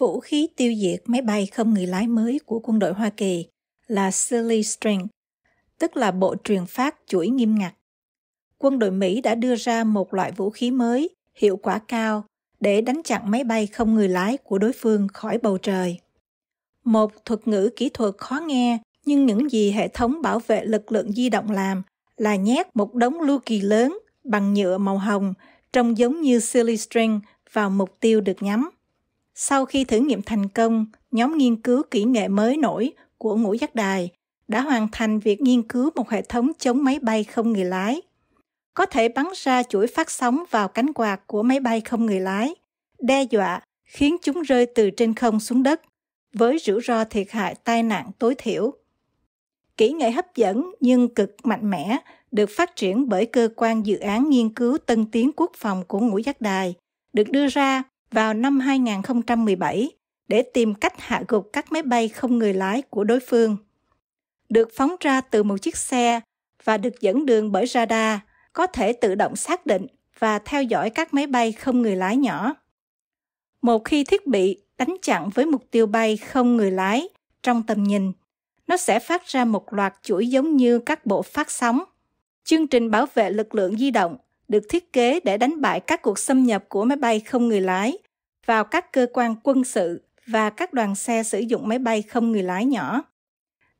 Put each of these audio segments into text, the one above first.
Vũ khí tiêu diệt máy bay không người lái mới của quân đội Hoa Kỳ là Silly String, tức là bộ truyền phát chuỗi nghiêm ngặt. Quân đội Mỹ đã đưa ra một loại vũ khí mới, hiệu quả cao, để đánh chặn máy bay không người lái của đối phương khỏi bầu trời. Một thuật ngữ kỹ thuật khó nghe, nhưng những gì hệ thống bảo vệ lực lượng di động làm là nhét một đống lưu kỳ lớn bằng nhựa màu hồng trông giống như silly string vào mục tiêu được nhắm. Sau khi thử nghiệm thành công, nhóm nghiên cứu kỹ nghệ mới nổi của ngũ giác đài đã hoàn thành việc nghiên cứu một hệ thống chống máy bay không người lái. Có thể bắn ra chuỗi phát sóng vào cánh quạt của máy bay không người lái, đe dọa khiến chúng rơi từ trên không xuống đất, với rủi ro thiệt hại tai nạn tối thiểu. Kỹ nghệ hấp dẫn nhưng cực mạnh mẽ được phát triển bởi cơ quan dự án nghiên cứu tân tiến quốc phòng của ngũ giác đài, được đưa ra vào năm 2017 để tìm cách hạ gục các máy bay không người lái của đối phương. Được phóng ra từ một chiếc xe và được dẫn đường bởi radar, có thể tự động xác định và theo dõi các máy bay không người lái nhỏ. Một khi thiết bị đánh chặn với mục tiêu bay không người lái trong tầm nhìn, nó sẽ phát ra một loạt chuỗi giống như các bộ phát sóng. Chương trình bảo vệ lực lượng di động được thiết kế để đánh bại các cuộc xâm nhập của máy bay không người lái vào các cơ quan quân sự và các đoàn xe sử dụng máy bay không người lái nhỏ.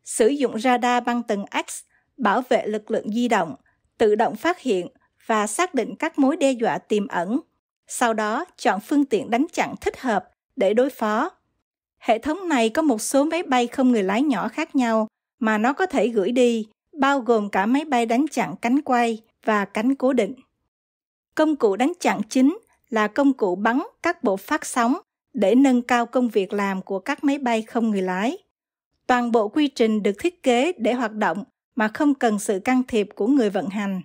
Sử dụng radar băng tầng X bảo vệ lực lượng di động, tự động phát hiện và xác định các mối đe dọa tiềm ẩn, sau đó chọn phương tiện đánh chặn thích hợp để đối phó. Hệ thống này có một số máy bay không người lái nhỏ khác nhau mà nó có thể gửi đi, bao gồm cả máy bay đánh chặn cánh quay và cánh cố định. Công cụ đánh chặn chính là công cụ bắn các bộ phát sóng để nâng cao công việc làm của các máy bay không người lái. Toàn bộ quy trình được thiết kế để hoạt động mà không cần sự can thiệp của người vận hành.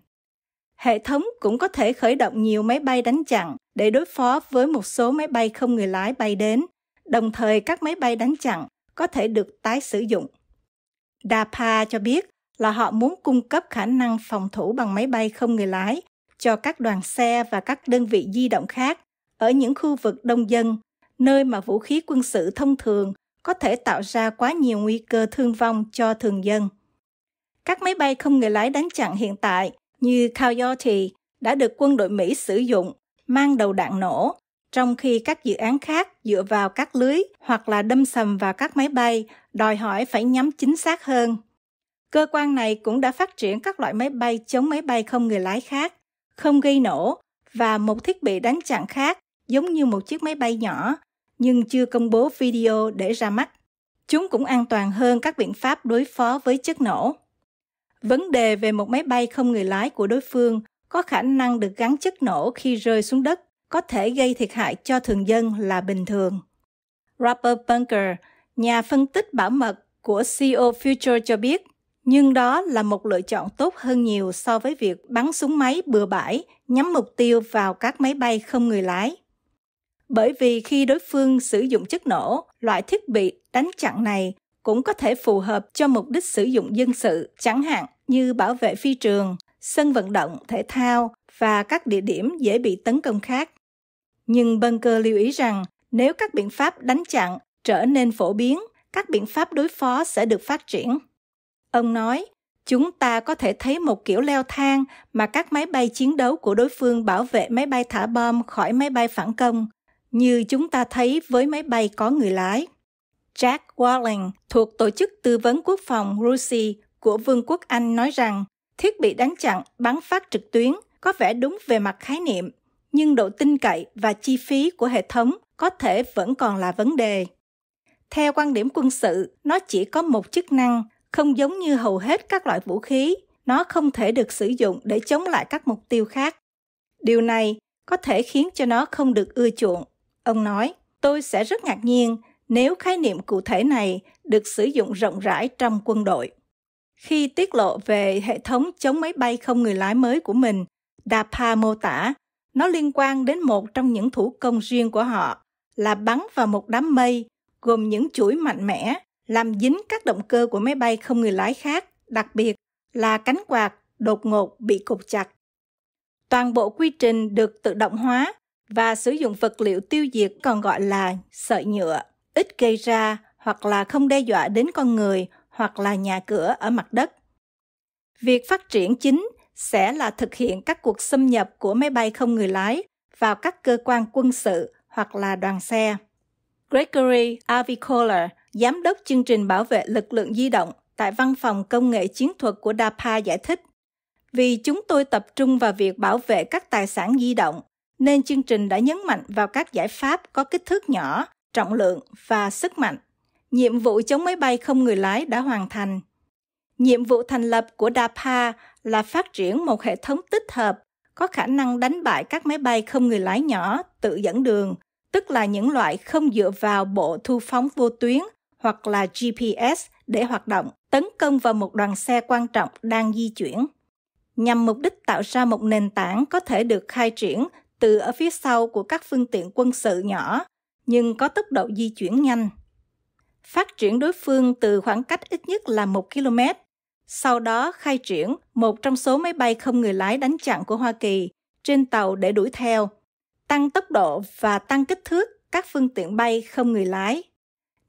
Hệ thống cũng có thể khởi động nhiều máy bay đánh chặn để đối phó với một số máy bay không người lái bay đến, đồng thời các máy bay đánh chặn có thể được tái sử dụng. DAPA cho biết là họ muốn cung cấp khả năng phòng thủ bằng máy bay không người lái cho các đoàn xe và các đơn vị di động khác ở những khu vực đông dân, nơi mà vũ khí quân sự thông thường có thể tạo ra quá nhiều nguy cơ thương vong cho thường dân. Các máy bay không người lái đánh chặn hiện tại như Coyote đã được quân đội Mỹ sử dụng, mang đầu đạn nổ, trong khi các dự án khác dựa vào các lưới hoặc là đâm sầm vào các máy bay đòi hỏi phải nhắm chính xác hơn. Cơ quan này cũng đã phát triển các loại máy bay chống máy bay không người lái khác, không gây nổ và một thiết bị đánh chặn khác giống như một chiếc máy bay nhỏ nhưng chưa công bố video để ra mắt. Chúng cũng an toàn hơn các biện pháp đối phó với chất nổ. Vấn đề về một máy bay không người lái của đối phương có khả năng được gắn chất nổ khi rơi xuống đất có thể gây thiệt hại cho thường dân là bình thường. Robert Bunker, nhà phân tích bảo mật của CEO Future cho biết nhưng đó là một lựa chọn tốt hơn nhiều so với việc bắn súng máy bừa bãi nhắm mục tiêu vào các máy bay không người lái. Bởi vì khi đối phương sử dụng chất nổ, loại thiết bị đánh chặn này cũng có thể phù hợp cho mục đích sử dụng dân sự, chẳng hạn như bảo vệ phi trường, sân vận động thể thao và các địa điểm dễ bị tấn công khác. Nhưng Bunker lưu ý rằng nếu các biện pháp đánh chặn trở nên phổ biến, các biện pháp đối phó sẽ được phát triển. Ông nói, chúng ta có thể thấy một kiểu leo thang mà các máy bay chiến đấu của đối phương bảo vệ máy bay thả bom khỏi máy bay phản công, như chúng ta thấy với máy bay có người lái. Jack Walling thuộc Tổ chức Tư vấn Quốc phòng RUSI của Vương quốc Anh nói rằng thiết bị đánh chặn bắn phát trực tuyến có vẻ đúng về mặt khái niệm, nhưng độ tin cậy và chi phí của hệ thống có thể vẫn còn là vấn đề. Theo quan điểm quân sự, nó chỉ có một chức năng không giống như hầu hết các loại vũ khí, nó không thể được sử dụng để chống lại các mục tiêu khác. Điều này có thể khiến cho nó không được ưa chuộng. Ông nói, tôi sẽ rất ngạc nhiên nếu khái niệm cụ thể này được sử dụng rộng rãi trong quân đội. Khi tiết lộ về hệ thống chống máy bay không người lái mới của mình, DAPA mô tả nó liên quan đến một trong những thủ công riêng của họ là bắn vào một đám mây gồm những chuỗi mạnh mẽ làm dính các động cơ của máy bay không người lái khác, đặc biệt là cánh quạt đột ngột bị cục chặt. Toàn bộ quy trình được tự động hóa và sử dụng vật liệu tiêu diệt còn gọi là sợi nhựa, ít gây ra hoặc là không đe dọa đến con người hoặc là nhà cửa ở mặt đất. Việc phát triển chính sẽ là thực hiện các cuộc xâm nhập của máy bay không người lái vào các cơ quan quân sự hoặc là đoàn xe. Gregory Avicola Giám đốc chương trình bảo vệ lực lượng di động tại Văn phòng Công nghệ Chiến thuật của DAPA giải thích, vì chúng tôi tập trung vào việc bảo vệ các tài sản di động, nên chương trình đã nhấn mạnh vào các giải pháp có kích thước nhỏ, trọng lượng và sức mạnh. Nhiệm vụ chống máy bay không người lái đã hoàn thành. Nhiệm vụ thành lập của DAPA là phát triển một hệ thống tích hợp có khả năng đánh bại các máy bay không người lái nhỏ tự dẫn đường, tức là những loại không dựa vào bộ thu phóng vô tuyến hoặc là GPS để hoạt động, tấn công vào một đoàn xe quan trọng đang di chuyển, nhằm mục đích tạo ra một nền tảng có thể được khai triển từ ở phía sau của các phương tiện quân sự nhỏ nhưng có tốc độ di chuyển nhanh. Phát triển đối phương từ khoảng cách ít nhất là 1 km, sau đó khai triển một trong số máy bay không người lái đánh chặn của Hoa Kỳ trên tàu để đuổi theo, tăng tốc độ và tăng kích thước các phương tiện bay không người lái.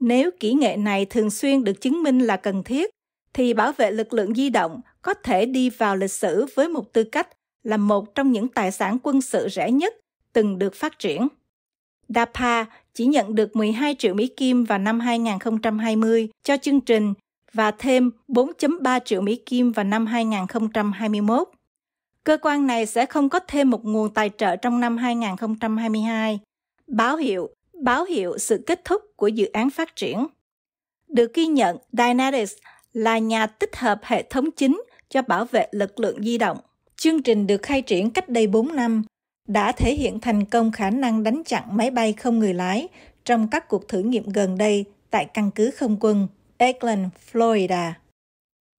Nếu kỹ nghệ này thường xuyên được chứng minh là cần thiết, thì bảo vệ lực lượng di động có thể đi vào lịch sử với một tư cách là một trong những tài sản quân sự rẻ nhất từng được phát triển. DAPA chỉ nhận được 12 triệu Mỹ Kim vào năm 2020 cho chương trình và thêm 4.3 triệu Mỹ Kim vào năm 2021. Cơ quan này sẽ không có thêm một nguồn tài trợ trong năm 2022. Báo hiệu báo hiệu sự kết thúc của dự án phát triển. Được ghi nhận, Dynetics là nhà tích hợp hệ thống chính cho bảo vệ lực lượng di động. Chương trình được khai triển cách đây 4 năm, đã thể hiện thành công khả năng đánh chặn máy bay không người lái trong các cuộc thử nghiệm gần đây tại căn cứ không quân Eglin, Florida.